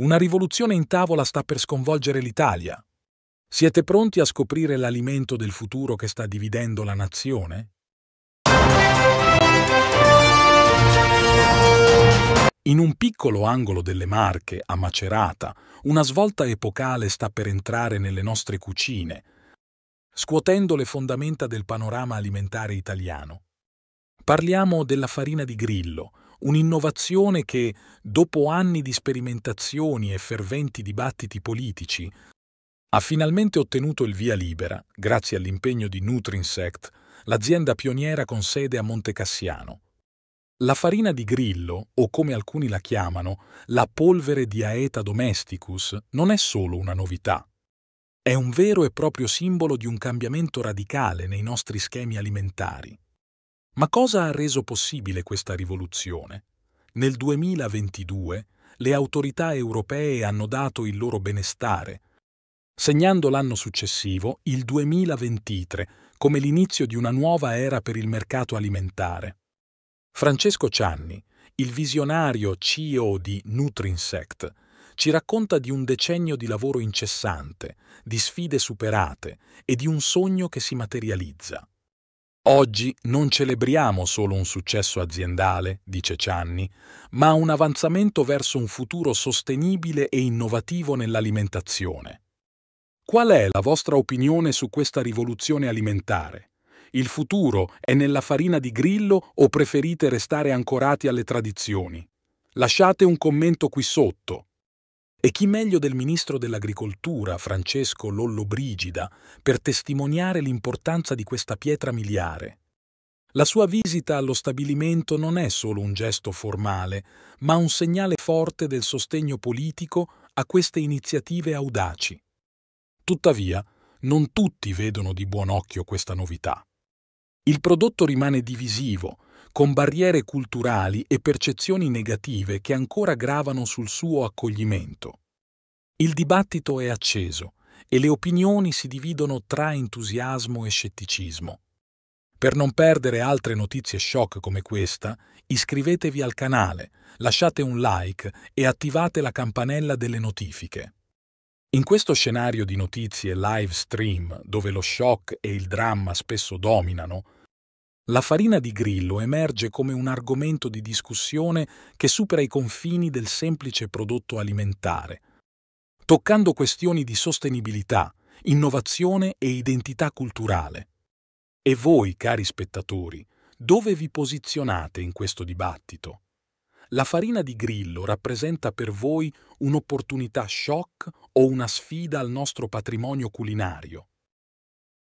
Una rivoluzione in tavola sta per sconvolgere l'Italia. Siete pronti a scoprire l'alimento del futuro che sta dividendo la nazione? In un piccolo angolo delle Marche, a Macerata, una svolta epocale sta per entrare nelle nostre cucine, scuotendo le fondamenta del panorama alimentare italiano. Parliamo della farina di grillo, un'innovazione che, dopo anni di sperimentazioni e ferventi dibattiti politici, ha finalmente ottenuto il via libera, grazie all'impegno di Nutrinsect, l'azienda pioniera con sede a Montecassiano. La farina di grillo, o come alcuni la chiamano, la polvere di Aeta domesticus, non è solo una novità. È un vero e proprio simbolo di un cambiamento radicale nei nostri schemi alimentari. Ma cosa ha reso possibile questa rivoluzione? Nel 2022 le autorità europee hanno dato il loro benestare, segnando l'anno successivo, il 2023, come l'inizio di una nuova era per il mercato alimentare. Francesco Cianni, il visionario CEO di Nutrinsect, ci racconta di un decennio di lavoro incessante, di sfide superate e di un sogno che si materializza. Oggi non celebriamo solo un successo aziendale, dice Cianni, ma un avanzamento verso un futuro sostenibile e innovativo nell'alimentazione. Qual è la vostra opinione su questa rivoluzione alimentare? Il futuro è nella farina di grillo o preferite restare ancorati alle tradizioni? Lasciate un commento qui sotto e chi meglio del ministro dell'agricoltura, Francesco Lollobrigida, per testimoniare l'importanza di questa pietra miliare? La sua visita allo stabilimento non è solo un gesto formale, ma un segnale forte del sostegno politico a queste iniziative audaci. Tuttavia, non tutti vedono di buon occhio questa novità. Il prodotto rimane divisivo, con barriere culturali e percezioni negative che ancora gravano sul suo accoglimento. Il dibattito è acceso e le opinioni si dividono tra entusiasmo e scetticismo. Per non perdere altre notizie shock come questa, iscrivetevi al canale, lasciate un like e attivate la campanella delle notifiche. In questo scenario di notizie live stream, dove lo shock e il dramma spesso dominano, la farina di grillo emerge come un argomento di discussione che supera i confini del semplice prodotto alimentare, toccando questioni di sostenibilità, innovazione e identità culturale. E voi, cari spettatori, dove vi posizionate in questo dibattito? La farina di grillo rappresenta per voi un'opportunità shock o una sfida al nostro patrimonio culinario?